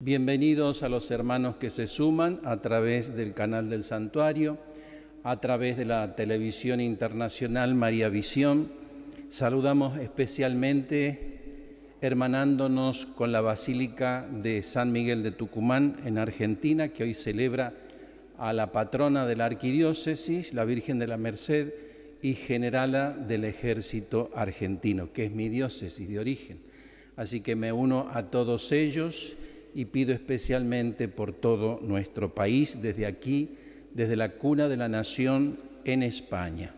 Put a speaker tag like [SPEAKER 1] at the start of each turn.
[SPEAKER 1] Bienvenidos a los hermanos que se suman a través del canal del santuario, a través de la televisión internacional María Visión. Saludamos especialmente hermanándonos con la Basílica de San Miguel de Tucumán en Argentina, que hoy celebra a la patrona de la arquidiócesis, la Virgen de la Merced y generala del ejército argentino, que es mi diócesis de origen. Así que me uno a todos ellos y pido especialmente por todo nuestro país, desde aquí, desde la cuna de la nación en España.